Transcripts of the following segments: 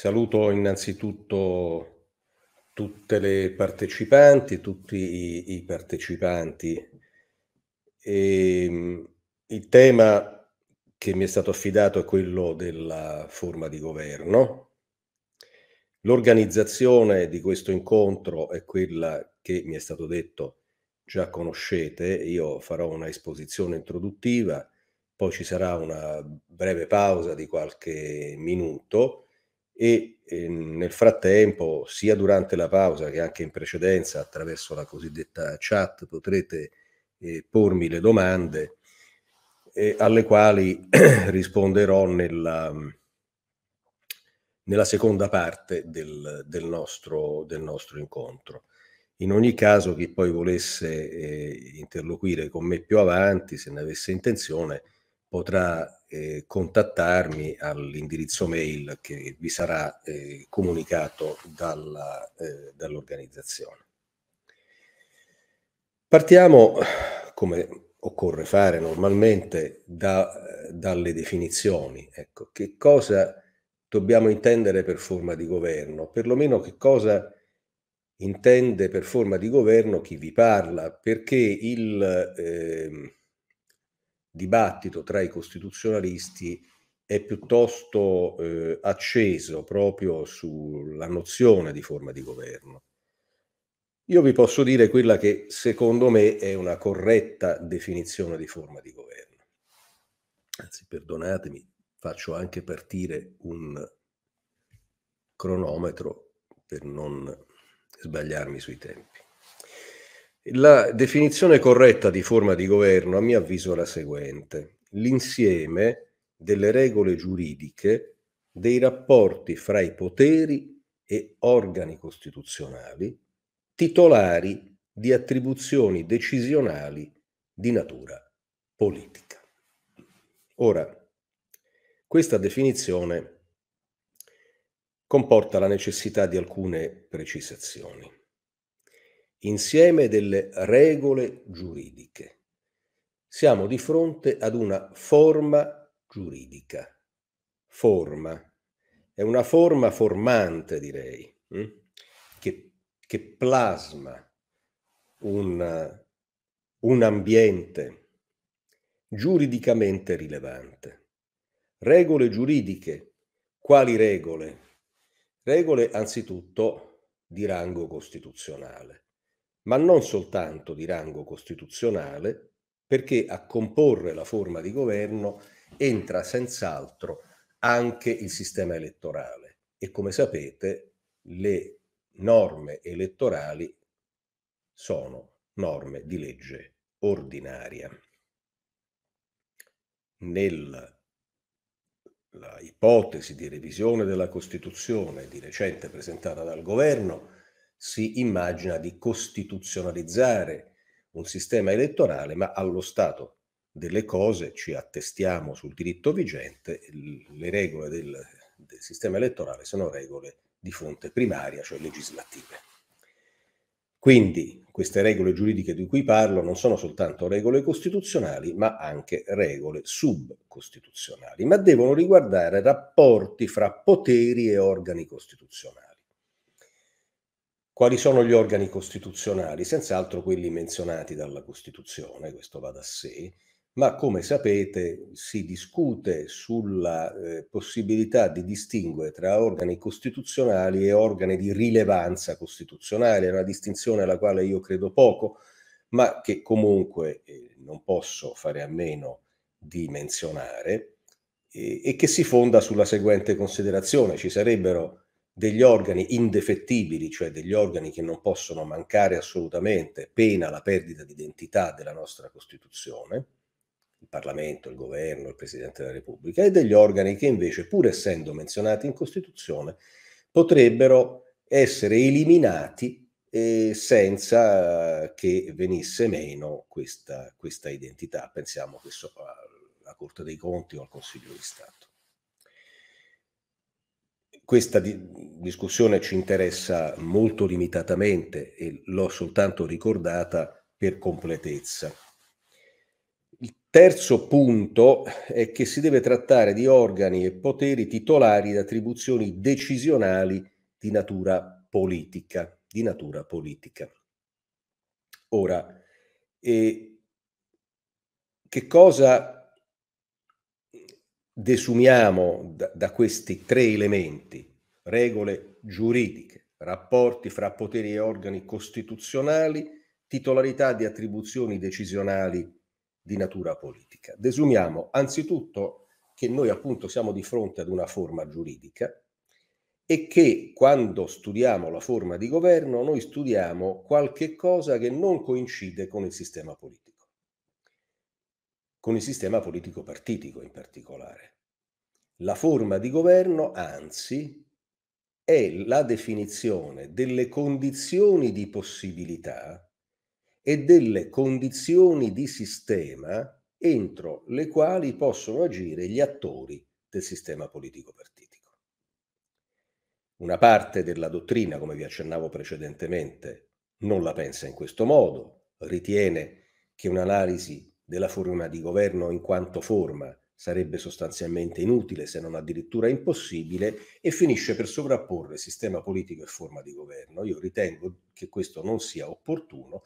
Saluto innanzitutto tutte le partecipanti, tutti i, i partecipanti. E, ehm, il tema che mi è stato affidato è quello della forma di governo. L'organizzazione di questo incontro è quella che mi è stato detto già conoscete, io farò una esposizione introduttiva, poi ci sarà una breve pausa di qualche minuto e ehm, nel frattempo, sia durante la pausa che anche in precedenza, attraverso la cosiddetta chat, potrete eh, pormi le domande eh, alle quali risponderò nella, nella, seconda parte del, del, nostro, del, nostro, incontro. In ogni caso, chi poi volesse eh, interloquire con me più avanti, se ne avesse intenzione, potrà eh, contattarmi all'indirizzo mail che vi sarà eh, comunicato dalla, eh, dall'organizzazione. Partiamo, come occorre fare normalmente, da, dalle definizioni. Ecco, che cosa dobbiamo intendere per forma di governo? Perlomeno che cosa intende per forma di governo chi vi parla? Perché il ehm, dibattito tra i costituzionalisti è piuttosto eh, acceso proprio sulla nozione di forma di governo. Io vi posso dire quella che secondo me è una corretta definizione di forma di governo. Anzi, perdonatemi, faccio anche partire un cronometro per non sbagliarmi sui tempi. La definizione corretta di forma di governo, a mio avviso, è la seguente. L'insieme delle regole giuridiche, dei rapporti fra i poteri e organi costituzionali titolari di attribuzioni decisionali di natura politica. Ora, questa definizione comporta la necessità di alcune precisazioni insieme delle regole giuridiche. Siamo di fronte ad una forma giuridica. Forma. È una forma formante, direi, hm, che, che plasma un, un ambiente giuridicamente rilevante. Regole giuridiche. Quali regole? Regole anzitutto di rango costituzionale ma non soltanto di rango costituzionale, perché a comporre la forma di governo entra senz'altro anche il sistema elettorale e come sapete le norme elettorali sono norme di legge ordinaria. Nella ipotesi di revisione della Costituzione di recente presentata dal governo, si immagina di costituzionalizzare un sistema elettorale, ma allo stato delle cose ci attestiamo sul diritto vigente, le regole del, del sistema elettorale sono regole di fonte primaria, cioè legislative. Quindi queste regole giuridiche di cui parlo non sono soltanto regole costituzionali, ma anche regole subcostituzionali, ma devono riguardare rapporti fra poteri e organi costituzionali. Quali sono gli organi costituzionali? Senz'altro quelli menzionati dalla Costituzione, questo va da sé, ma come sapete si discute sulla eh, possibilità di distinguere tra organi costituzionali e organi di rilevanza costituzionale, è una distinzione alla quale io credo poco, ma che comunque eh, non posso fare a meno di menzionare eh, e che si fonda sulla seguente considerazione. Ci sarebbero degli organi indefettibili, cioè degli organi che non possono mancare assolutamente, pena la perdita di identità della nostra Costituzione, il Parlamento, il Governo, il Presidente della Repubblica, e degli organi che invece, pur essendo menzionati in Costituzione, potrebbero essere eliminati eh, senza eh, che venisse meno questa, questa identità. Pensiamo che so, alla Corte dei Conti o al Consiglio di Stato questa di- discussione ci interessa molto limitatamente e l'ho soltanto ricordata per completezza. Il terzo punto è che si deve trattare di organi e poteri titolari di attribuzioni decisionali di natura politica. Di natura politica. Ora, eh, che cosa desumiamo da, da questi tre elementi, regole giuridiche, rapporti fra poteri e organi costituzionali, titolarità di attribuzioni decisionali di natura politica. Desumiamo anzitutto che noi appunto siamo di fronte ad una forma giuridica e che quando studiamo la forma di governo noi studiamo qualche cosa che non coincide con il sistema politico con il sistema politico-partitico in particolare. La forma di governo, anzi, è la definizione delle condizioni di possibilità e delle condizioni di sistema entro le quali possono agire gli attori del sistema politico-partitico. Una parte della dottrina, come vi accennavo precedentemente, non la pensa in questo modo, ritiene che un'analisi della forma di governo in quanto forma sarebbe sostanzialmente inutile, se non addirittura impossibile, e finisce per sovrapporre sistema politico e forma di governo. Io ritengo che questo non sia opportuno,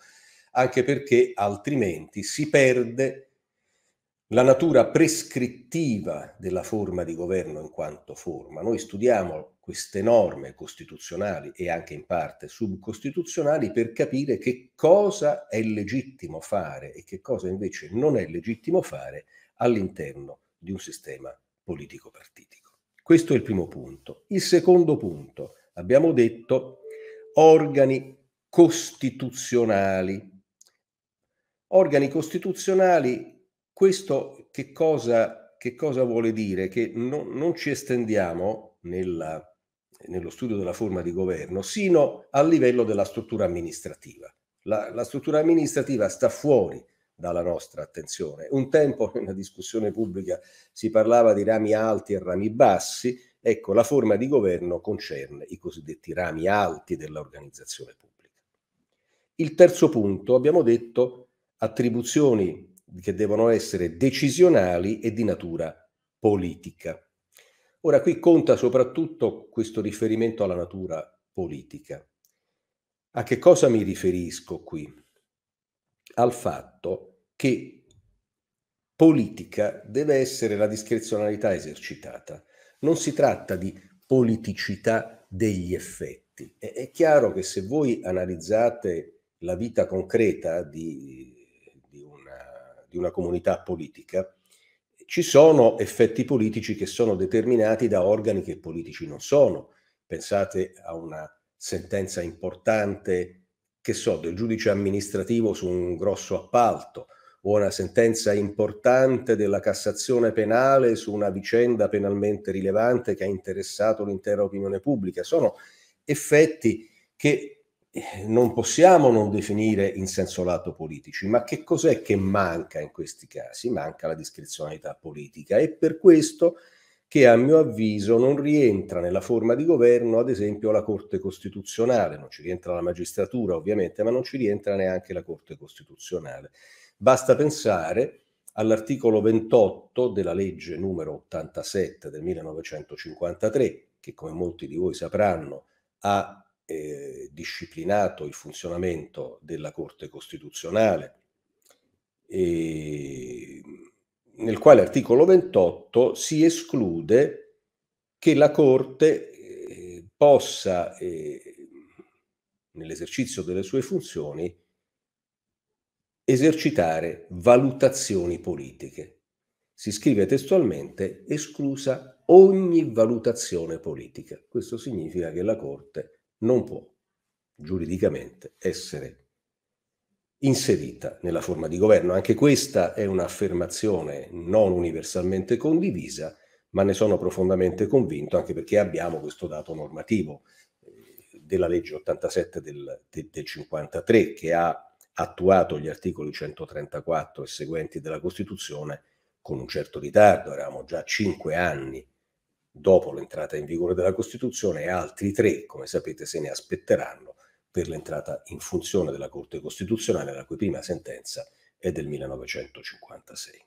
anche perché altrimenti si perde la natura prescrittiva della forma di governo in quanto forma. Noi studiamo queste norme costituzionali e anche in parte subcostituzionali per capire che cosa è legittimo fare e che cosa invece non è legittimo fare all'interno di un sistema politico-partitico. Questo è il primo punto. Il secondo punto, abbiamo detto, organi costituzionali. Organi costituzionali questo che cosa, che cosa vuole dire? Che no, non ci estendiamo nella, nello studio della forma di governo sino al livello della struttura amministrativa. La, la struttura amministrativa sta fuori dalla nostra attenzione. Un tempo nella discussione pubblica si parlava di rami alti e rami bassi, ecco la forma di governo concerne i cosiddetti rami alti dell'organizzazione pubblica. Il terzo punto, abbiamo detto, attribuzioni che devono essere decisionali e di natura politica. Ora qui conta soprattutto questo riferimento alla natura politica. A che cosa mi riferisco qui? Al fatto che politica deve essere la discrezionalità esercitata. Non si tratta di politicità degli effetti. È, chiaro che se voi analizzate la vita concreta di di una comunità politica, ci sono effetti politici che sono determinati da organi che politici non sono. Pensate a una sentenza importante, che so, del giudice amministrativo su un grosso appalto o una sentenza importante della Cassazione penale su una vicenda penalmente rilevante che ha interessato l'intera opinione pubblica. Sono effetti che non possiamo non definire in senso lato politici, ma che cos'è che manca in questi casi? Manca la discrezionalità politica e per questo che a mio avviso non rientra nella forma di governo, ad esempio, la Corte Costituzionale, non ci rientra la magistratura ovviamente, ma non ci rientra neanche la Corte Costituzionale. Basta pensare all'articolo 28 della legge numero 87 del 1953, che come molti di voi sapranno ha eh, disciplinato il funzionamento della Corte Costituzionale, ehm, nel quale articolo 28 si esclude che la Corte eh, possa, eh, nell'esercizio delle sue funzioni, esercitare valutazioni politiche. Si scrive testualmente esclusa ogni valutazione politica. Questo significa che la Corte non può giuridicamente essere inserita nella forma di governo. Anche questa è un'affermazione non universalmente condivisa, ma ne sono profondamente convinto anche perché abbiamo questo dato normativo eh, della legge 87 del, de, del 53 che ha attuato gli articoli 134 e seguenti della Costituzione con un certo ritardo, eravamo già cinque anni dopo l'entrata in vigore della Costituzione e altri tre, come sapete, se ne aspetteranno per l'entrata in funzione della Corte Costituzionale, la cui prima sentenza è del 1956.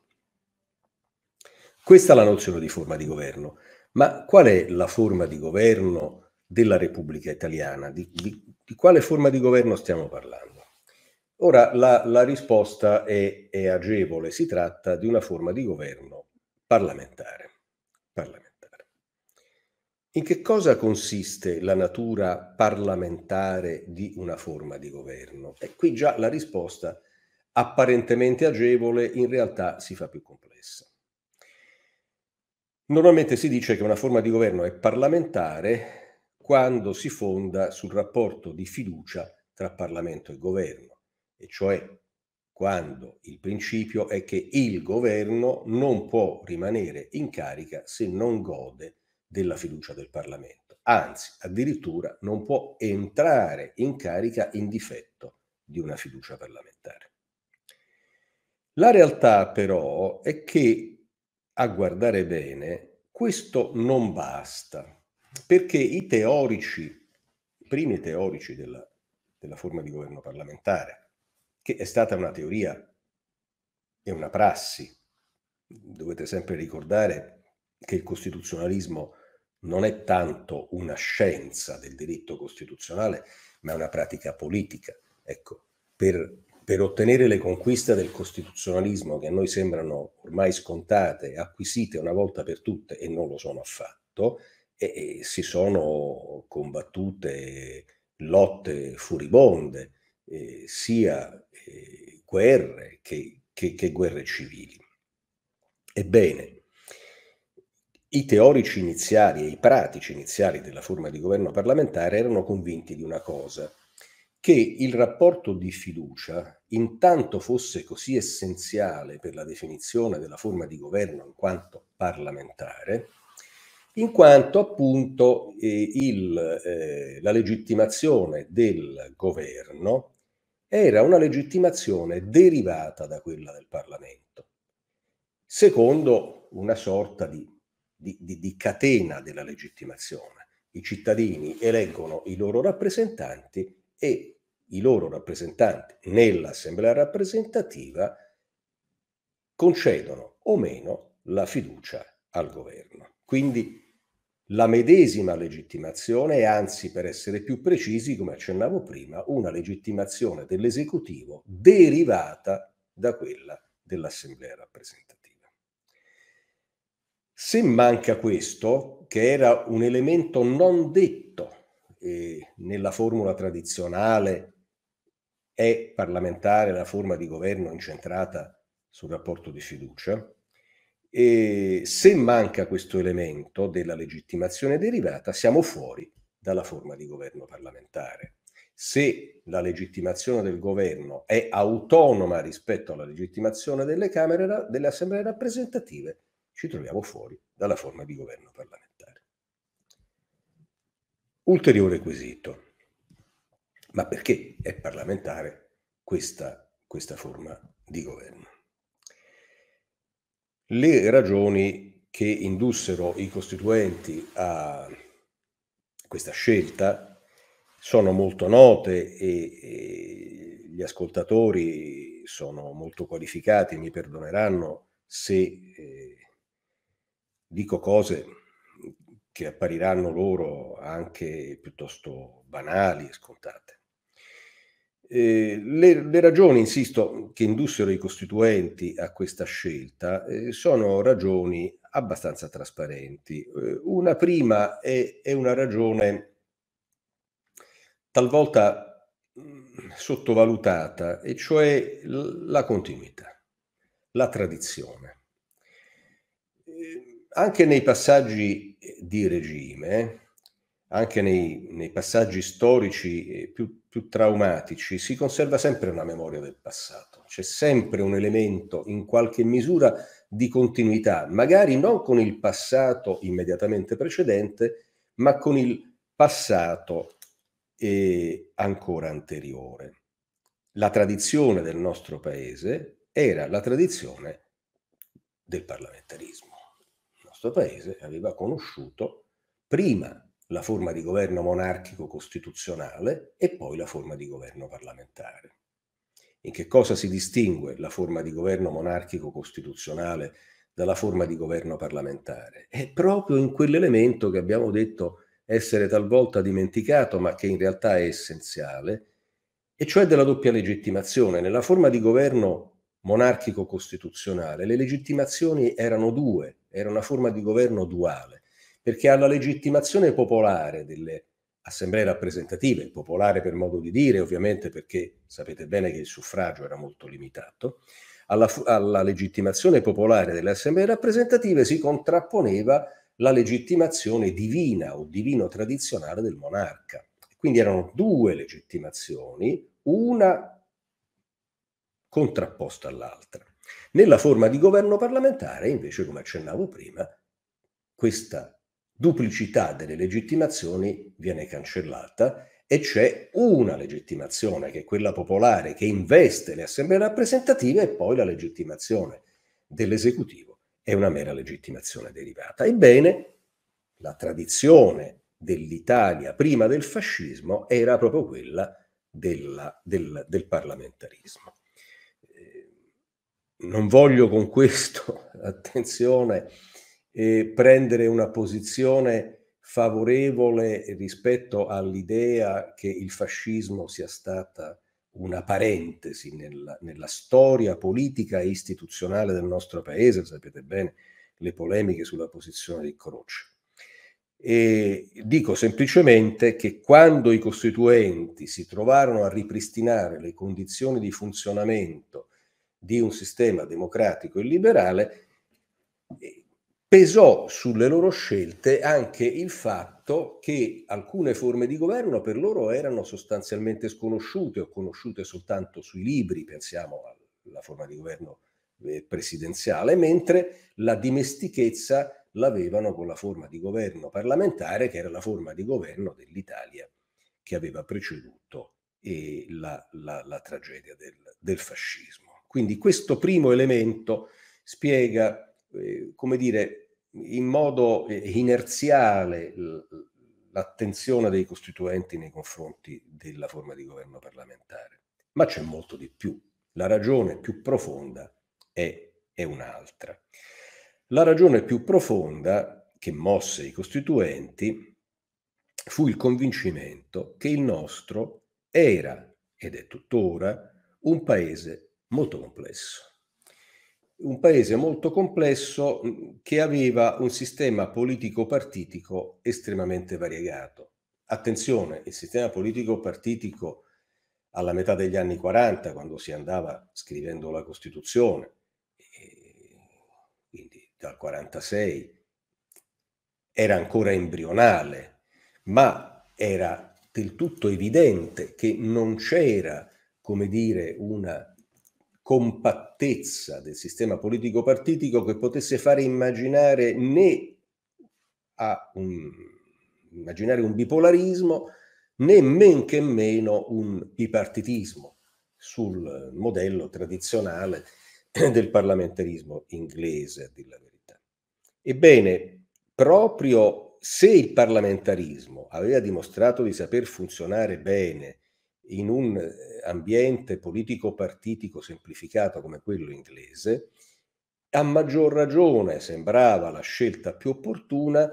Questa è la nozione di forma di governo, ma qual è la forma di governo della Repubblica Italiana? Di, di, di quale forma di governo stiamo parlando? Ora la, la risposta è, è, agevole, si tratta di una forma di governo parlamentare. parlamentare. In che cosa consiste la natura parlamentare di una forma di governo? E qui già la risposta, apparentemente agevole, in realtà si fa più complessa. Normalmente si dice che una forma di governo è parlamentare quando si fonda sul rapporto di fiducia tra Parlamento e governo, e cioè quando il principio è che il governo non può rimanere in carica se non gode di della fiducia del Parlamento. Anzi, addirittura non può entrare in carica in difetto di una fiducia parlamentare. La realtà però è che, a guardare bene, questo non basta, perché i teorici, i primi teorici della, della forma di governo parlamentare, che è stata una teoria e una prassi, dovete sempre ricordare che il costituzionalismo non è tanto una scienza del diritto costituzionale, ma è una pratica politica. Ecco, per, per ottenere le conquiste del costituzionalismo che a noi sembrano ormai scontate, acquisite una volta per tutte e non lo sono affatto, e, e si sono combattute lotte furibonde, eh, sia eh, guerre che, che, che guerre civili. Ebbene, i teorici iniziali e i pratici iniziali della forma di governo parlamentare erano convinti di una cosa, che il rapporto di fiducia, intanto fosse così essenziale per la definizione della forma di governo in quanto parlamentare, in quanto appunto eh, il, eh, la legittimazione del governo era una legittimazione derivata da quella del Parlamento, secondo una sorta di di, di, di catena della legittimazione. I cittadini eleggono i loro rappresentanti e i loro rappresentanti nell'assemblea rappresentativa concedono o meno la fiducia al governo. Quindi la medesima legittimazione e anzi, per essere più precisi, come accennavo prima, una legittimazione dell'esecutivo derivata da quella dell'assemblea rappresentativa. Se manca questo, che era un elemento non detto eh, nella formula tradizionale, è parlamentare la forma di governo incentrata sul rapporto di fiducia, e se manca questo elemento della legittimazione derivata, siamo fuori dalla forma di governo parlamentare. Se la legittimazione del governo è autonoma rispetto alla legittimazione delle Camere, delle Assemblee rappresentative, ci troviamo fuori dalla forma di governo parlamentare. Ulteriore quesito. Ma perché è parlamentare questa, questa forma di governo? Le ragioni che indussero i costituenti a questa scelta sono molto note e, e gli ascoltatori sono molto qualificati, mi perdoneranno se eh, dico cose che appariranno loro anche piuttosto banali e scontate. Eh, le, le, ragioni, insisto, che indussero i costituenti a questa scelta eh, sono ragioni abbastanza trasparenti. Eh, una prima è, è, una ragione talvolta mm, sottovalutata, e cioè la continuità, la tradizione anche nei passaggi eh, di regime, eh, anche nei, nei passaggi storici eh, più, più, traumatici, si conserva sempre una memoria del passato, c'è sempre un elemento in qualche misura di continuità, magari non con il passato immediatamente precedente, ma con il passato eh, ancora anteriore. La tradizione del nostro paese era la tradizione del parlamentarismo nostro paese aveva conosciuto prima la forma di governo monarchico costituzionale e poi la forma di governo parlamentare. In che cosa si distingue la forma di governo monarchico costituzionale dalla forma di governo parlamentare? È proprio in quell'elemento che abbiamo detto essere talvolta dimenticato, ma che in realtà è essenziale, e cioè della doppia legittimazione. Nella forma di governo monarchico costituzionale, le legittimazioni erano due, era una forma di governo duale, perché alla legittimazione popolare delle assemblee rappresentative, popolare per modo di dire, ovviamente perché sapete bene che il suffragio era molto limitato, alla, alla legittimazione popolare delle assemblee rappresentative si contrapponeva la legittimazione divina o divino tradizionale del monarca. Quindi erano due legittimazioni, una contrapposta all'altra. Nella forma di governo parlamentare, invece, come accennavo prima, questa duplicità delle legittimazioni viene cancellata e c'è una legittimazione, che è quella popolare, che investe le assemblee rappresentative e poi la legittimazione dell'esecutivo è una mera legittimazione derivata. Ebbene, la tradizione dell'Italia prima del fascismo era proprio quella della, del, del parlamentarismo non voglio con questo, attenzione, eh, prendere una posizione favorevole rispetto all'idea che il fascismo sia stata una parentesi nella, nella, storia politica e istituzionale del nostro paese, sapete bene le polemiche sulla posizione di Croce. E dico semplicemente che quando i costituenti si trovarono a ripristinare le condizioni di funzionamento di un sistema democratico e liberale, eh, pesò sulle loro scelte anche il fatto che alcune forme di governo per loro erano sostanzialmente sconosciute o conosciute soltanto sui libri, pensiamo alla forma di governo eh, presidenziale, mentre la dimestichezza l'avevano con la forma di governo parlamentare, che era la forma di governo dell'Italia che aveva preceduto eh, la, la, la tragedia del, del fascismo. Quindi questo primo elemento spiega, eh, come dire, in modo eh, inerziale l'attenzione dei costituenti nei confronti della forma di governo parlamentare. Ma c'è molto di più. La ragione più profonda è, è un'altra. La ragione più profonda che mosse i costituenti fu il convincimento che il nostro era, ed è tuttora, un paese molto complesso. Un paese molto complesso mm, che aveva un sistema politico-partitico estremamente variegato. Attenzione, il sistema politico-partitico alla metà degli anni 40, quando si andava scrivendo la Costituzione, quindi dal 46, era ancora embrionale, ma era del tutto evidente che non c'era, come dire, una compattezza del sistema politico partitico che potesse fare immaginare né a un, immaginare un bipolarismo né men che meno un bipartitismo sul modello tradizionale del parlamentarismo inglese, a dir la verità. Ebbene, proprio se il parlamentarismo aveva dimostrato di saper funzionare bene in un eh, ambiente politico-partitico semplificato come quello inglese, a maggior ragione sembrava la scelta più opportuna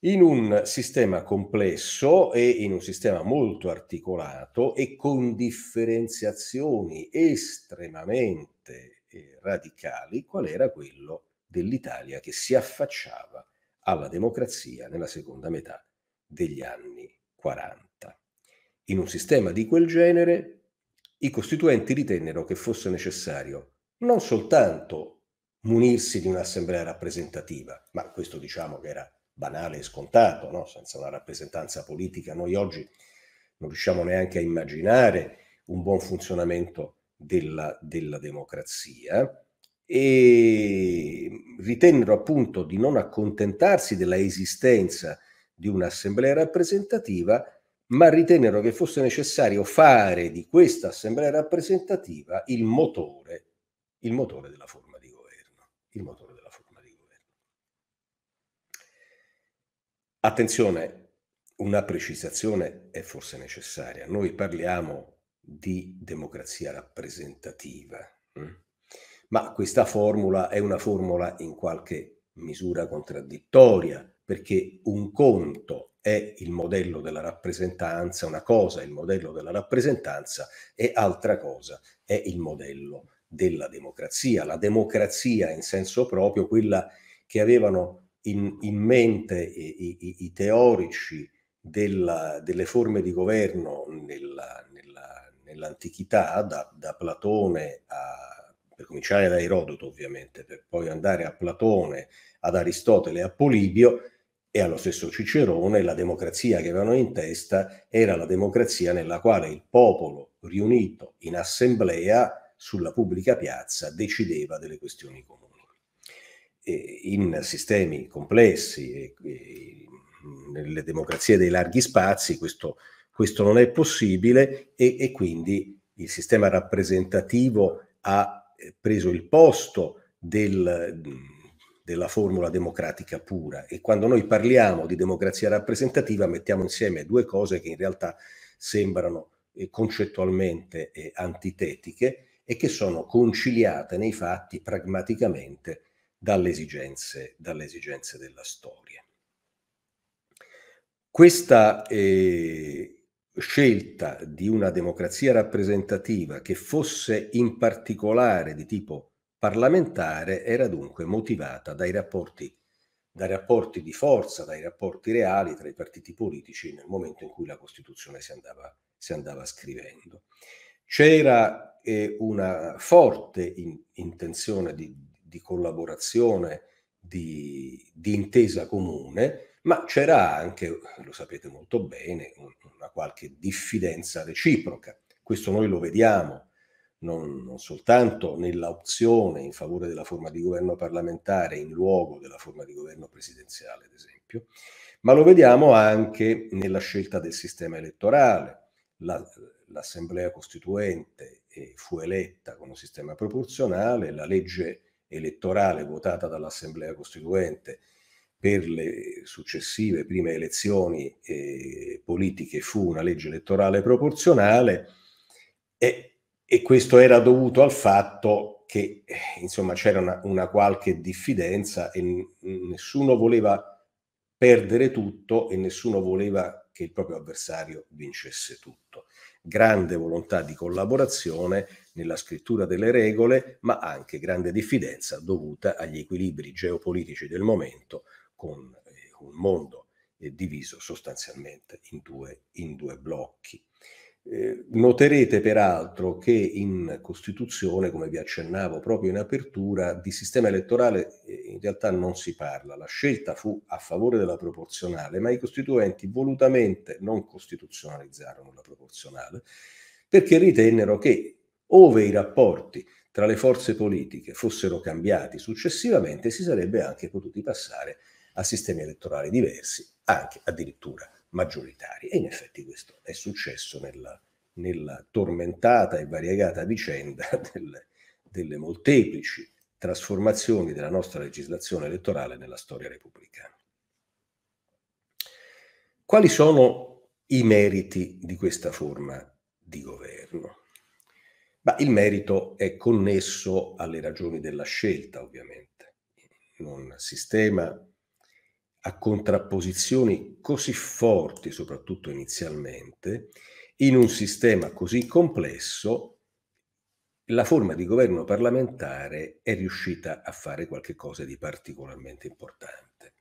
in un sistema complesso e in un sistema molto articolato e con differenziazioni estremamente eh, radicali, qual era quello dell'Italia che si affacciava alla democrazia nella seconda metà degli anni 40. In un sistema di quel genere, i costituenti ritennero che fosse necessario non soltanto munirsi di un'assemblea rappresentativa, ma questo diciamo che era banale e scontato, no? senza una rappresentanza politica noi oggi non riusciamo neanche a immaginare un buon funzionamento della, della democrazia, e ritennero appunto di non accontentarsi della esistenza di un'assemblea rappresentativa, ma ritennero che fosse necessario fare di questa assemblea rappresentativa il motore, il motore della forma di governo. Il motore della forma di governo. Attenzione, una precisazione è forse necessaria. Noi parliamo di democrazia rappresentativa, mm? ma questa formula è una formula in qualche misura contraddittoria, perché un conto è il modello della rappresentanza, una cosa è il modello della rappresentanza e altra cosa è il modello della democrazia. La democrazia in senso proprio, quella che avevano in, in mente i, i, i teorici della, delle forme di governo nella, nella, nell'antichità, da, da Platone a, per cominciare da Erodoto ovviamente, per poi andare a Platone, ad Aristotele e a Polibio, e allo stesso Cicerone la democrazia che avevano in testa era la democrazia nella quale il popolo riunito in assemblea sulla pubblica piazza decideva delle questioni comuni. E in sistemi complessi, e, e, nelle democrazie dei larghi spazi, questo, questo non è possibile e, e quindi il sistema rappresentativo ha eh, preso il posto del della formula democratica pura e quando noi parliamo di democrazia rappresentativa mettiamo insieme due cose che in realtà sembrano eh, concettualmente eh, antitetiche e che sono conciliate nei fatti pragmaticamente dalle esigenze, dalle esigenze della storia. Questa eh, scelta di una democrazia rappresentativa che fosse in particolare di tipo parlamentare era dunque motivata dai rapporti, dai rapporti di forza, dai rapporti reali tra i partiti politici nel momento in cui la Costituzione si andava, si andava scrivendo. C'era eh, una forte in, intenzione di, di collaborazione, di, di, intesa comune, ma c'era anche, lo sapete molto bene, una qualche diffidenza reciproca. Questo noi lo vediamo non, non soltanto nell'opzione in favore della forma di governo parlamentare in luogo della forma di governo presidenziale, ad esempio, ma lo vediamo anche nella scelta del sistema elettorale. La, l'Assemblea Costituente eh, fu eletta con un sistema proporzionale, la legge elettorale votata dall'Assemblea Costituente per le successive prime elezioni eh, politiche fu una legge elettorale proporzionale e e questo era dovuto al fatto che insomma c'era una, una qualche diffidenza e nessuno voleva perdere tutto e nessuno voleva che il proprio avversario vincesse tutto. Grande volontà di collaborazione nella scrittura delle regole, ma anche grande diffidenza dovuta agli equilibri geopolitici del momento con eh, un mondo eh, diviso sostanzialmente in due, in due blocchi. Eh, noterete peraltro che in Costituzione, come vi accennavo proprio in apertura, di sistema elettorale eh, in realtà non si parla. La scelta fu a favore della proporzionale, ma i costituenti volutamente non costituzionalizzarono la proporzionale perché ritennero che ove i rapporti tra le forze politiche fossero cambiati successivamente, si sarebbe anche potuti passare a sistemi elettorali diversi, anche addirittura maggioritarie. E in effetti questo è successo nella, nella tormentata e variegata vicenda delle, delle molteplici trasformazioni della nostra legislazione elettorale nella storia repubblicana. Quali sono i meriti di questa forma di governo? Ma il merito è connesso alle ragioni della scelta, ovviamente. In un sistema a contrapposizioni così forti, soprattutto inizialmente, in un sistema così complesso, la forma di governo parlamentare è riuscita a fare qualcosa di particolarmente importante.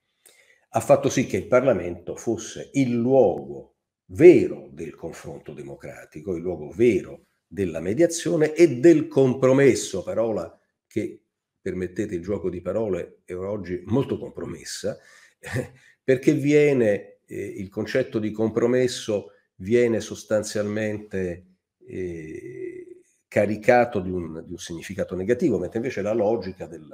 Ha fatto sì che il Parlamento fosse il luogo vero del confronto democratico, il luogo vero della mediazione e del compromesso, parola che, permettete il gioco di parole, è oggi molto compromessa, perché viene eh, il concetto di compromesso viene sostanzialmente eh, caricato di un, di un, significato negativo, mentre invece la logica del,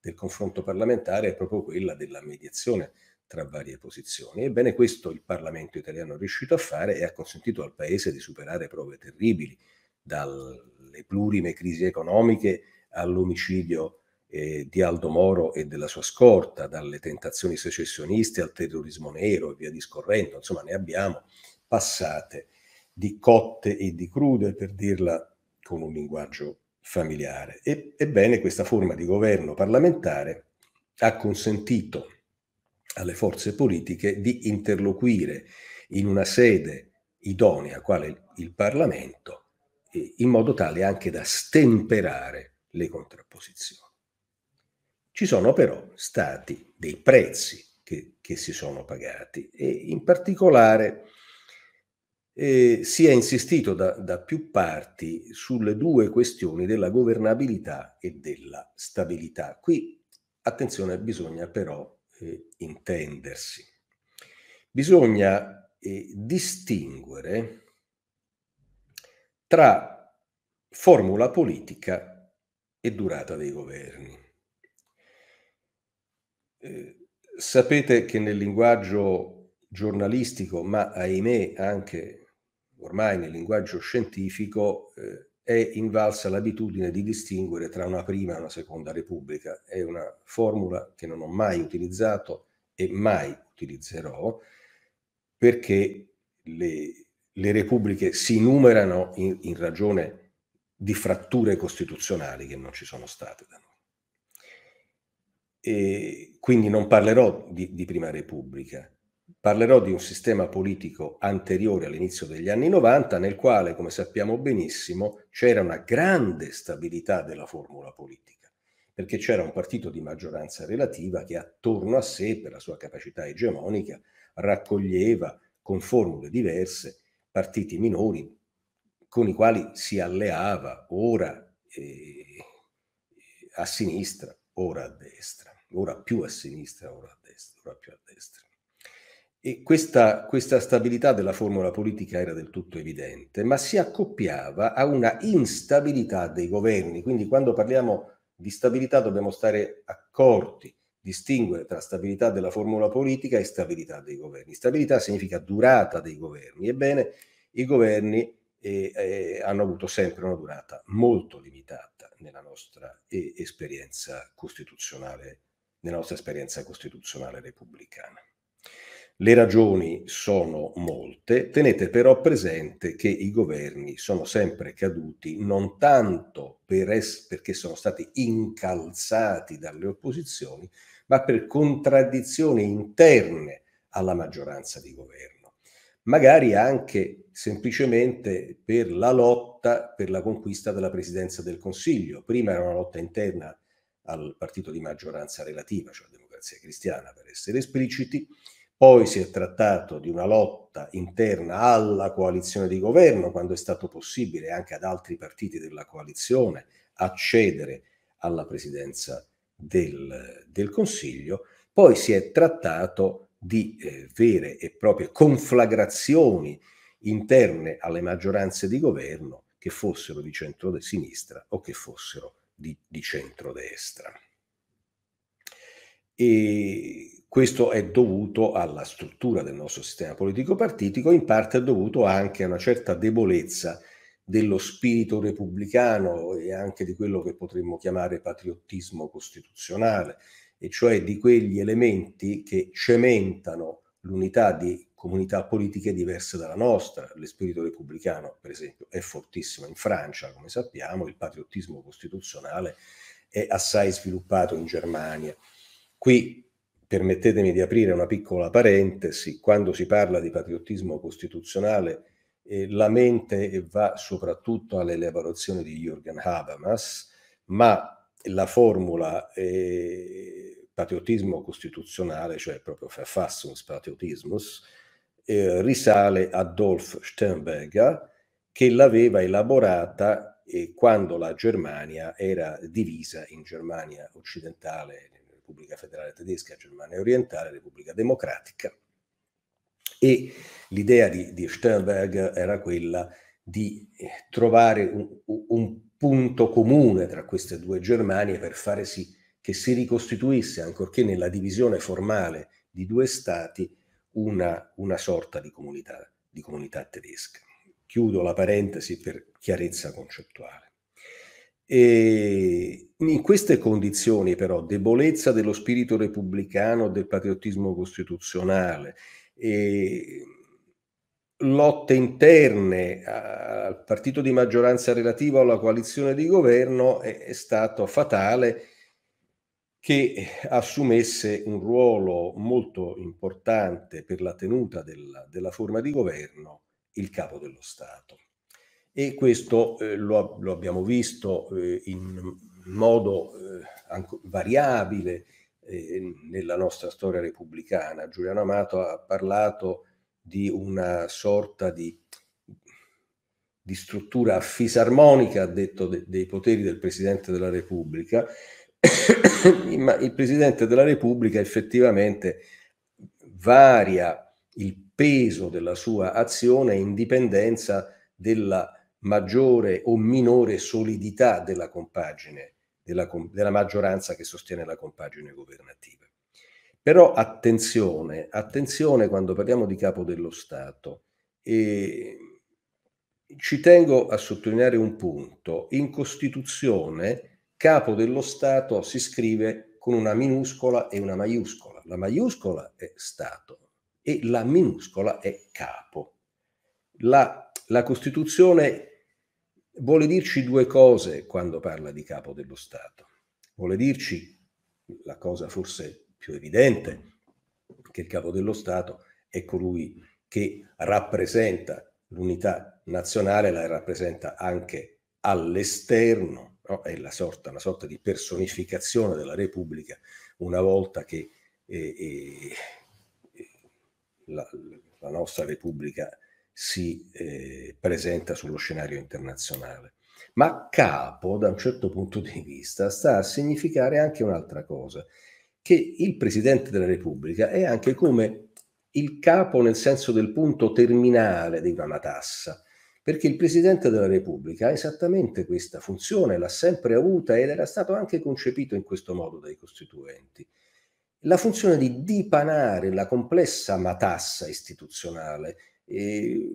del confronto parlamentare è proprio quella della mediazione tra varie posizioni. Ebbene, questo il Parlamento italiano è riuscito a fare e ha consentito al Paese di superare prove terribili, dalle plurime crisi economiche all'omicidio eh, di Aldo Moro e della sua scorta, dalle tentazioni secessioniste al terrorismo nero e via discorrendo, insomma ne abbiamo passate di cotte e di crude, per dirla con un linguaggio familiare. E, ebbene, questa forma di governo parlamentare ha consentito alle forze politiche di interloquire in una sede idonea, quale il Parlamento, in modo tale anche da stemperare le contrapposizioni. Ci sono però stati dei prezzi che, che si sono pagati e in particolare eh, si è insistito da, da più parti sulle due questioni della governabilità e della stabilità. Qui attenzione, bisogna però eh, intendersi. Bisogna eh, distinguere tra formula politica e durata dei governi. Eh, sapete che nel linguaggio giornalistico, ma ahimè anche ormai nel linguaggio scientifico, eh, è invalsa l'abitudine di distinguere tra una prima e una seconda repubblica. È una formula che non ho mai utilizzato e mai utilizzerò perché le, le repubbliche si numerano in, in ragione di fratture costituzionali che non ci sono state da noi. E quindi non parlerò di, di Prima Repubblica, parlerò di un sistema politico anteriore all'inizio degli anni 90 nel quale, come sappiamo benissimo, c'era una grande stabilità della formula politica, perché c'era un partito di maggioranza relativa che attorno a sé, per la sua capacità egemonica, raccoglieva con formule diverse partiti minori con i quali si alleava ora eh, a sinistra, ora a destra ora più a sinistra, ora a destra, ora più a destra. E questa, questa stabilità della formula politica era del tutto evidente, ma si accoppiava a una instabilità dei governi. Quindi quando parliamo di stabilità dobbiamo stare accorti, distinguere tra stabilità della formula politica e stabilità dei governi. Stabilità significa durata dei governi. Ebbene, i governi eh, eh, hanno avuto sempre una durata molto limitata nella nostra eh, esperienza costituzionale nella nostra esperienza costituzionale repubblicana. Le ragioni sono molte, tenete però presente che i governi sono sempre caduti non tanto per es- perché sono stati incalzati dalle opposizioni, ma per contraddizioni interne alla maggioranza di governo, magari anche semplicemente per la lotta per la conquista della presidenza del Consiglio. Prima era una lotta interna al partito di maggioranza relativa, cioè democrazia cristiana per essere espliciti, poi si è trattato di una lotta interna alla coalizione di governo, quando è stato possibile anche ad altri partiti della coalizione accedere alla presidenza del, del Consiglio, poi si è trattato di eh, vere e proprie conflagrazioni interne alle maggioranze di governo, che fossero di centro-sinistra o che fossero di, di centrodestra. E questo è dovuto alla struttura del nostro sistema politico partitico, in parte è dovuto anche a una certa debolezza dello spirito repubblicano e anche di quello che potremmo chiamare patriottismo costituzionale, e cioè di quegli elementi che cementano l'unità di comunità politiche diverse dalla nostra. Lo repubblicano, per esempio, è fortissimo in Francia, come sappiamo, il patriottismo costituzionale è assai sviluppato in Germania. Qui permettetemi di aprire una piccola parentesi, quando si parla di patriottismo costituzionale eh, la mente va soprattutto all'elaborazione di Jürgen Habermas, ma la formula eh, patriottismo costituzionale, cioè proprio Verfassungspatriotismus, eh, risale a Dolf Sternberger che l'aveva elaborata eh, quando la Germania era divisa in Germania occidentale, Repubblica federale tedesca, Germania orientale, Repubblica democratica. E l'idea di, di Sternberger era quella di eh, trovare un, un, punto comune tra queste due Germanie per fare sì che si ricostituisse, ancorché nella divisione formale di due stati, una, una sorta di comunità, di comunità tedesca. Chiudo la parentesi per chiarezza concettuale. E in queste condizioni però, debolezza dello spirito repubblicano, del patriottismo costituzionale, lotte interne al partito di maggioranza relativa alla coalizione di governo è, è stato fatale che eh, assumesse un ruolo molto importante per la tenuta del, della forma di governo il capo dello Stato. E questo eh, lo, lo, abbiamo visto eh, in modo eh, variabile eh, nella nostra storia repubblicana. Giuliano Amato ha parlato di una sorta di, di struttura fisarmonica, ha detto, de, dei poteri del Presidente della Repubblica, il Presidente della Repubblica effettivamente varia il peso della sua azione in dipendenza della maggiore o minore solidità della compagine, della, della maggioranza che sostiene la compagine governativa. Però attenzione, attenzione quando parliamo di capo dello Stato. E ci tengo a sottolineare un punto. In Costituzione capo dello Stato si scrive con una minuscola e una maiuscola. La maiuscola è Stato e la minuscola è capo. La, la Costituzione vuole dirci due cose quando parla di capo dello Stato. Vuole dirci la cosa forse più evidente, che il capo dello Stato è colui che rappresenta l'unità nazionale, la rappresenta anche all'esterno no? è sorta, una sorta di personificazione della Repubblica una volta che eh, eh, la, la, nostra Repubblica si eh, presenta sullo scenario internazionale. Ma capo, da un certo punto di vista, sta a significare anche un'altra cosa, che il Presidente della Repubblica è anche come il capo nel senso del punto terminale di una matassa perché il Presidente della Repubblica ha esattamente questa funzione, l'ha sempre avuta ed era stato anche concepito in questo modo dai Costituenti. La funzione di dipanare la complessa matassa istituzionale, eh,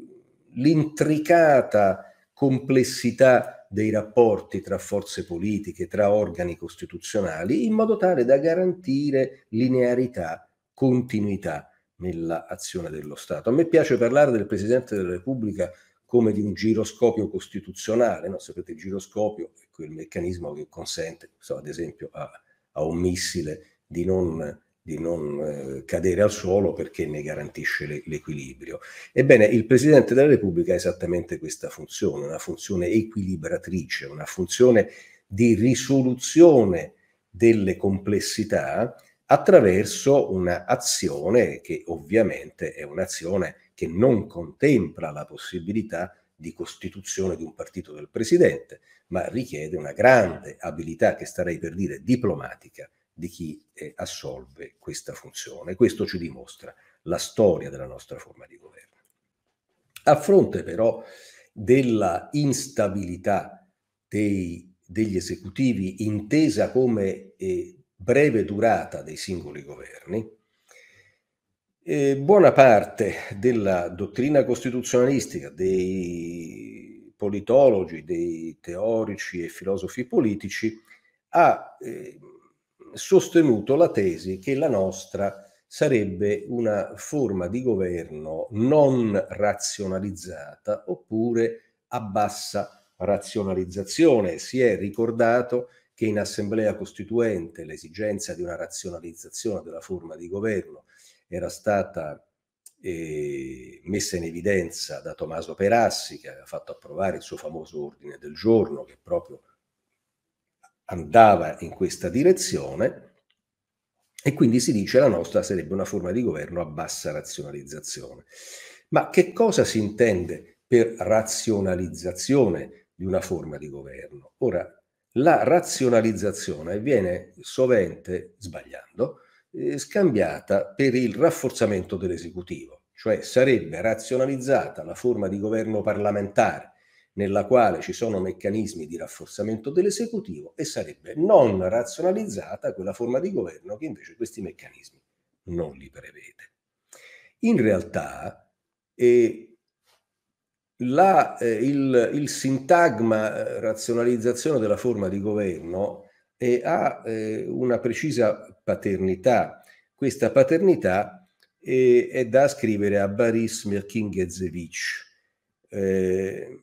l'intricata complessità dei rapporti tra forze politiche, tra organi costituzionali, in modo tale da garantire linearità, continuità nell'azione dello Stato. A me piace parlare del Presidente della Repubblica come di un giroscopio costituzionale. No? Sapete, il giroscopio è quel meccanismo che consente, so, ad esempio, a, a, un missile di non, di non eh, cadere al suolo perché ne garantisce le, l'equilibrio. Ebbene, il Presidente della Repubblica ha esattamente questa funzione, una funzione equilibratrice, una funzione di risoluzione delle complessità attraverso un'azione che ovviamente è un'azione che non contempla la possibilità di costituzione di un partito del presidente, ma richiede una grande abilità, che starei per dire diplomatica, di chi eh, assolve questa funzione. Questo ci dimostra la storia della nostra forma di governo. A fronte però della instabilità dei, degli esecutivi intesa come eh, breve durata dei singoli governi, e buona parte della dottrina costituzionalistica, dei politologi, dei teorici e filosofi politici ha eh, sostenuto la tesi che la nostra sarebbe una forma di governo non razionalizzata oppure a bassa razionalizzazione. Si è ricordato che in Assemblea Costituente l'esigenza di una razionalizzazione della forma di governo era stata eh, messa in evidenza da Tommaso Perassi, che aveva fatto approvare il suo famoso ordine del giorno, che proprio andava in questa direzione, e quindi si dice la nostra sarebbe una forma di governo a bassa razionalizzazione. Ma che cosa si intende per razionalizzazione di una forma di governo? Ora, la razionalizzazione viene sovente, sbagliando, eh, scambiata per il rafforzamento dell'esecutivo, cioè sarebbe razionalizzata la forma di governo parlamentare nella quale ci sono meccanismi di rafforzamento dell'esecutivo e sarebbe non razionalizzata quella forma di governo che invece questi meccanismi non li prevede. In realtà eh, la, eh, il, il sintagma eh, razionalizzazione della forma di governo e ha eh, una precisa paternità. Questa paternità eh, è da scrivere a Baris Mirkingezevich. Eh,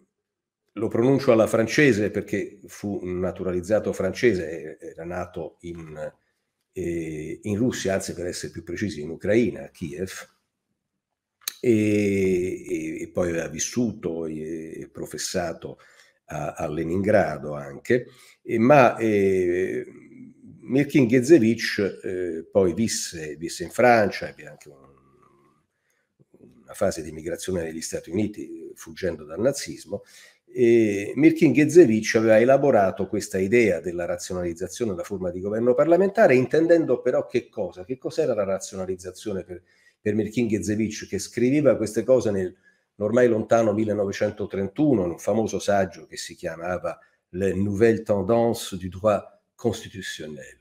lo pronuncio alla francese perché fu naturalizzato francese, era nato in, eh, in Russia, anzi per essere più precisi in Ucraina, a Kiev, e, e, poi aveva vissuto e, e professato a, a Leningrado anche, e, ma eh, Mirkin Ghezevich eh, poi visse, visse, in Francia, ebbe anche un, una fase di migrazione negli Stati Uniti fuggendo dal nazismo, e Mirkin Ghezevich aveva elaborato questa idea della razionalizzazione della forma di governo parlamentare, intendendo però che cosa? Che cos'era la razionalizzazione per, per Mirkin Ghezevich che scriveva queste cose nel l'ormai lontano 1931, in un famoso saggio che si chiamava Le Nouvelle tendances du droit constitutionnel.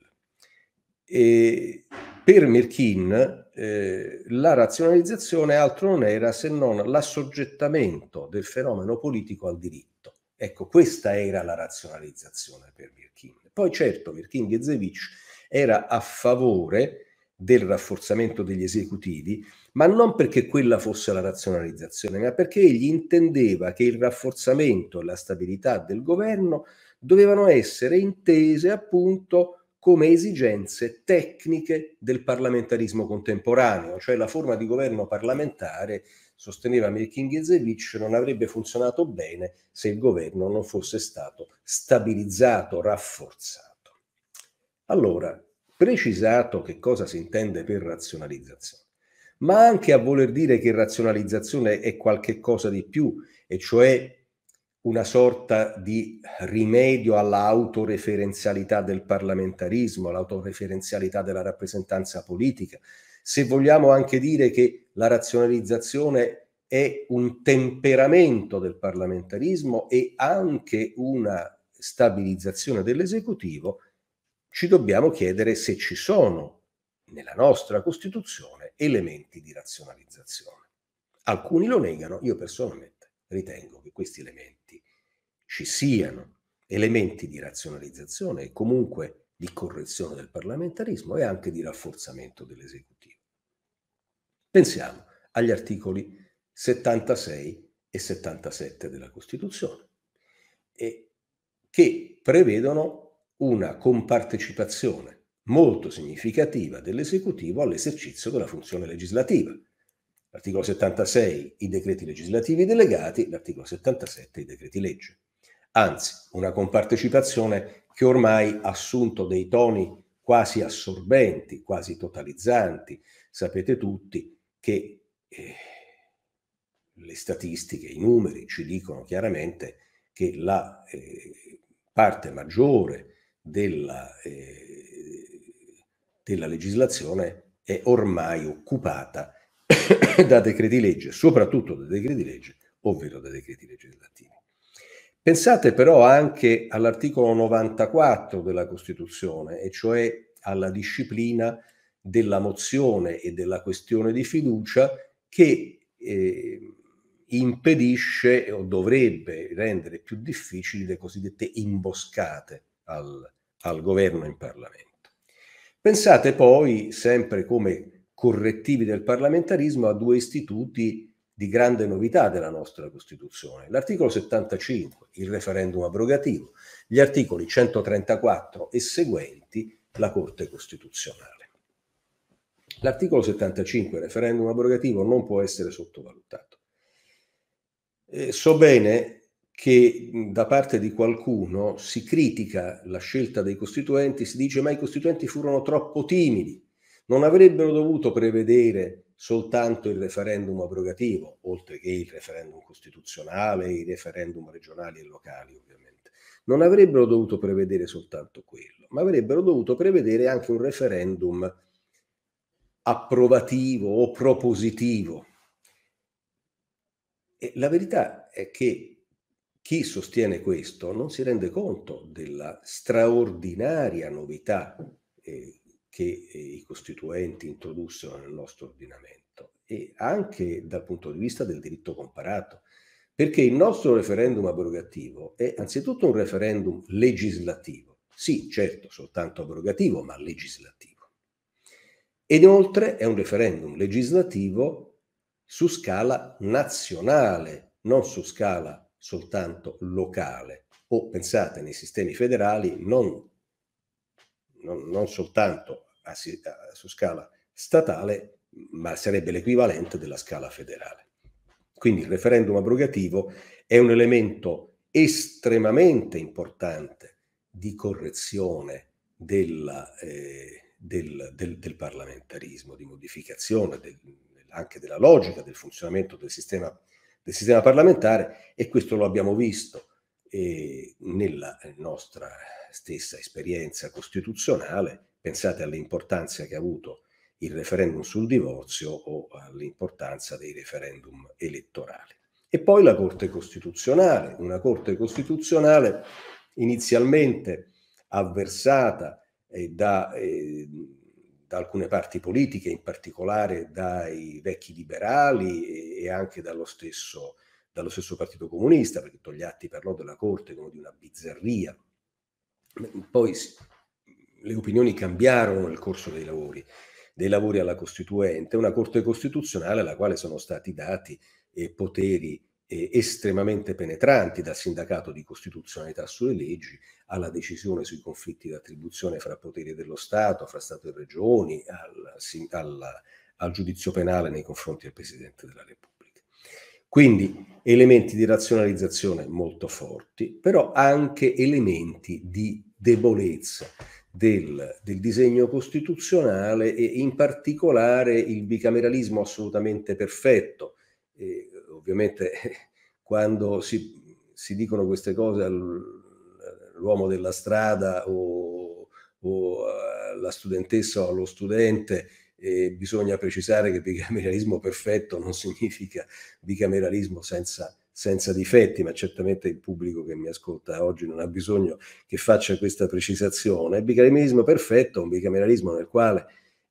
E per Mirkin eh, la razionalizzazione altro non era se non l'assoggettamento del fenomeno politico al diritto. Ecco, questa era la razionalizzazione per Mirkin. Poi certo Mirkin Ghezevich era a favore del rafforzamento degli esecutivi, ma non perché quella fosse la razionalizzazione, ma perché egli intendeva che il rafforzamento e la stabilità del governo dovevano essere intese appunto come esigenze tecniche del parlamentarismo contemporaneo, cioè la forma di governo parlamentare, sosteneva Mirkinghezevich, non avrebbe funzionato bene se il governo non fosse stato stabilizzato, rafforzato. Allora, precisato che cosa si intende per razionalizzazione ma anche a voler dire che razionalizzazione è qualche cosa di più, e cioè una sorta di rimedio all'autoreferenzialità del parlamentarismo, all'autoreferenzialità della rappresentanza politica. Se vogliamo anche dire che la razionalizzazione è un temperamento del parlamentarismo e anche una stabilizzazione dell'esecutivo, ci dobbiamo chiedere se ci sono nella nostra Costituzione elementi di razionalizzazione. Alcuni lo negano, io personalmente ritengo che questi elementi ci siano, elementi di razionalizzazione e comunque di correzione del parlamentarismo e anche di rafforzamento dell'esecutivo. Pensiamo agli articoli 76 e 77 della Costituzione, che prevedono una compartecipazione molto significativa dell'esecutivo all'esercizio della funzione legislativa. L'articolo 76 i decreti legislativi delegati, l'articolo 77 i decreti legge. Anzi, una compartecipazione che ormai ha assunto dei toni quasi assorbenti, quasi totalizzanti. Sapete tutti che eh, le statistiche, i numeri ci dicono chiaramente che la eh, parte maggiore della eh, della legislazione è ormai occupata da decreti legge, soprattutto da decreti legge, ovvero da decreti legislativi. Pensate però anche all'articolo 94 della Costituzione, e cioè alla disciplina della mozione e della questione di fiducia che eh, impedisce o dovrebbe rendere più difficili le cosiddette imboscate al, al governo in Parlamento. Pensate poi, sempre come correttivi del parlamentarismo, a due istituti di grande novità della nostra Costituzione. L'articolo 75, il referendum abrogativo, gli articoli 134 e seguenti, la Corte Costituzionale. L'articolo 75, referendum abrogativo, non può essere sottovalutato. Eh, so bene che mhmm, da parte di qualcuno si critica la scelta dei costituenti, si dice ma i costituenti furono troppo timidi, non avrebbero dovuto prevedere soltanto il referendum abrogativo, oltre che il referendum costituzionale, i referendum regionali e locali ovviamente, non avrebbero dovuto prevedere soltanto quello, ma avrebbero dovuto prevedere anche un referendum approvativo o propositivo. E la verità è che chi sostiene questo non si rende conto della straordinaria novità eh, che eh, i costituenti introdussero nel nostro ordinamento e anche dal punto di vista del diritto comparato, perché il nostro referendum abrogativo è anzitutto un referendum legislativo, sì certo soltanto abrogativo, ma legislativo. Ed inoltre è un referendum legislativo su scala nazionale, non su scala soltanto locale o pensate nei sistemi federali non, non, non soltanto a, a, su scala statale, ma sarebbe l'equivalente della scala federale. Quindi il referendum abrogativo è un elemento estremamente importante di correzione della, eh, del, del, del, parlamentarismo, di modificazione del, anche della logica del funzionamento del sistema del sistema parlamentare e questo lo abbiamo visto eh, nella nostra stessa esperienza costituzionale. Pensate all'importanza che ha avuto il referendum sul divorzio o all'importanza dei referendum elettorali. E poi la Corte Costituzionale, una Corte Costituzionale inizialmente avversata eh, da eh, da alcune parti politiche, in particolare dai vecchi liberali e anche dallo stesso, dallo stesso Partito Comunista, perché Togliatti parlò della Corte come di una bizzarria. Poi le opinioni cambiarono nel corso dei lavori, dei lavori alla Costituente, una Corte Costituzionale alla quale sono stati dati eh, poteri eh, estremamente penetranti, dal sindacato di costituzionalità sulle leggi alla decisione sui conflitti di attribuzione fra poteri dello Stato, fra Stato e regioni, al, al, al giudizio penale nei confronti del Presidente della Repubblica. Quindi elementi di razionalizzazione molto forti, però anche elementi di debolezza del, del, disegno costituzionale e in particolare il bicameralismo assolutamente perfetto, eh, ovviamente quando si, si dicono queste cose all'uomo della strada o, o alla studentessa o allo studente, e bisogna precisare che bicameralismo perfetto non significa bicameralismo senza, senza, difetti, ma certamente il pubblico che mi ascolta oggi non ha bisogno che faccia questa precisazione. Il bicameralismo perfetto è un bicameralismo nel quale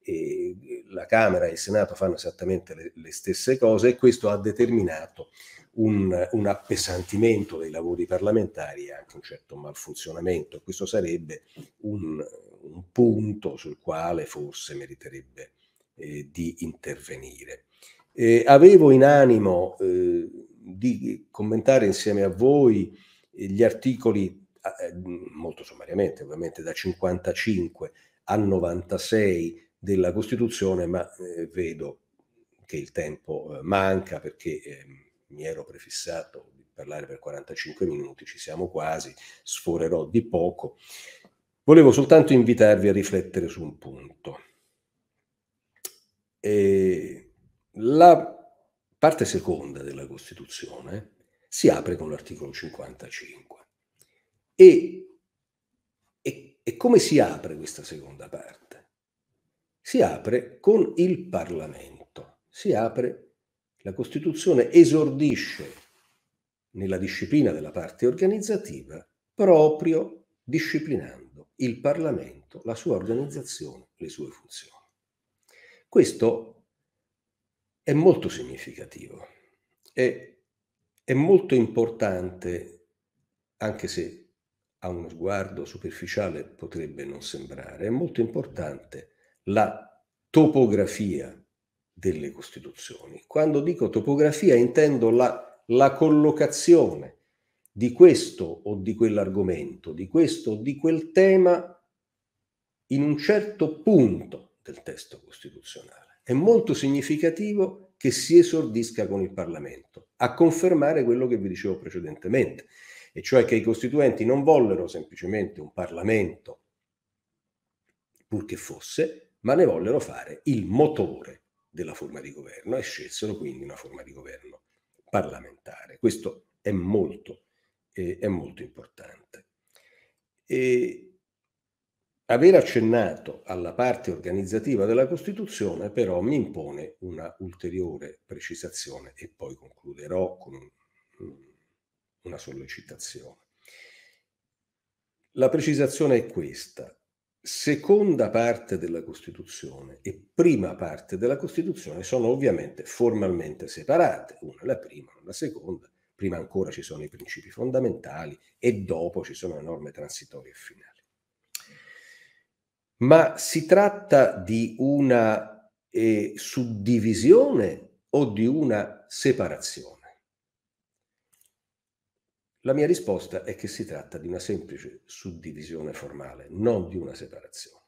e la Camera e il Senato fanno esattamente le, le stesse cose e questo ha determinato un, un, appesantimento dei lavori parlamentari e anche un certo malfunzionamento. Questo sarebbe un, un punto sul quale forse meriterebbe eh, di intervenire. Eh, avevo in animo eh, di commentare insieme a voi eh, gli articoli, eh, molto sommariamente ovviamente, da 55 a 96 della Costituzione, ma eh, vedo che il tempo eh, manca perché eh, mi ero prefissato di parlare per 45 minuti, ci siamo quasi, sforerò di poco. Volevo soltanto invitarvi a riflettere su un punto. E la parte seconda della Costituzione si apre con l'articolo 55. E, e, e come si apre questa seconda parte? si apre con il Parlamento, si apre, la Costituzione esordisce nella disciplina della parte organizzativa proprio disciplinando il Parlamento, la sua organizzazione, le sue funzioni. Questo è molto significativo, è, è molto importante, anche se a uno sguardo superficiale potrebbe non sembrare, è molto importante la topografia delle Costituzioni. Quando dico topografia intendo la, la collocazione di questo o di quell'argomento, di questo o di quel tema in un certo punto del testo costituzionale. È molto significativo che si esordisca con il Parlamento, a confermare quello che vi dicevo precedentemente, e cioè che i costituenti non vollero semplicemente un Parlamento, pur che fosse, ma ne vollero fare il motore della forma di governo e scelsero quindi una forma di governo parlamentare. Questo è molto, eh, è molto importante. E aver accennato alla parte organizzativa della Costituzione però mi impone una ulteriore precisazione e poi concluderò con un, una sollecitazione. La precisazione è questa seconda parte della Costituzione e prima parte della Costituzione sono ovviamente formalmente separate, una la prima, una la seconda, prima ancora ci sono i principi fondamentali e dopo ci sono le norme transitorie e finali. Ma si tratta di una eh, suddivisione o di una separazione? La mia risposta è che si tratta di una semplice suddivisione formale, non di una separazione.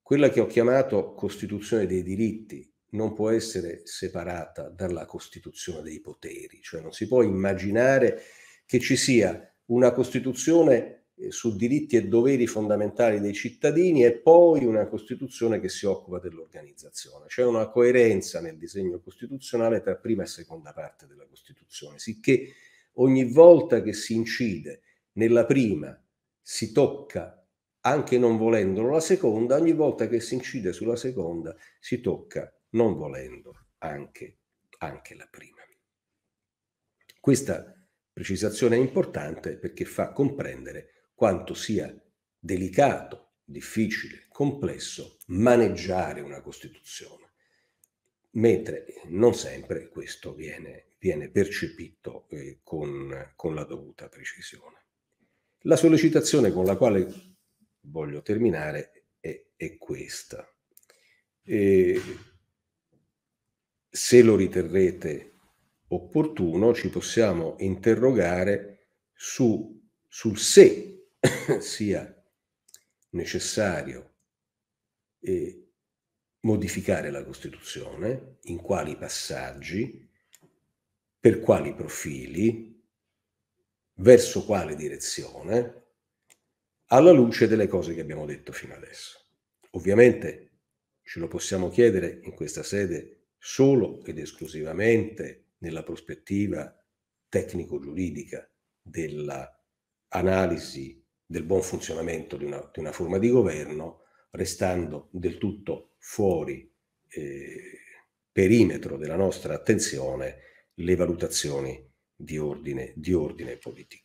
Quella che ho chiamato Costituzione dei diritti non può essere separata dalla Costituzione dei poteri, cioè non si può immaginare che ci sia una Costituzione eh, su diritti e doveri fondamentali dei cittadini e poi una Costituzione che si occupa dell'organizzazione. C'è una coerenza nel disegno costituzionale tra prima e seconda parte della Costituzione, sicché ogni volta che si incide nella prima, si tocca anche non volendolo la seconda, ogni volta che si incide sulla seconda si tocca non volendo anche, anche la prima. Questa precisazione è importante perché fa comprendere quanto sia delicato, difficile, complesso maneggiare una Costituzione, mentre non sempre questo viene, viene percepito eh, con, con la dovuta precisione. La sollecitazione con la quale voglio terminare è, è questa. E se lo riterrete opportuno, ci possiamo interrogare su, sul se sia necessario eh, modificare la Costituzione, in quali passaggi, per quali profili, verso quale direzione, alla luce delle cose che abbiamo detto fino adesso. Ovviamente ce lo possiamo chiedere in questa sede solo ed esclusivamente nella prospettiva tecnico-giuridica dell'analisi del buon funzionamento di una, di una, forma di governo, restando del tutto fuori eh, perimetro della nostra attenzione le valutazioni di ordine, di ordine politico.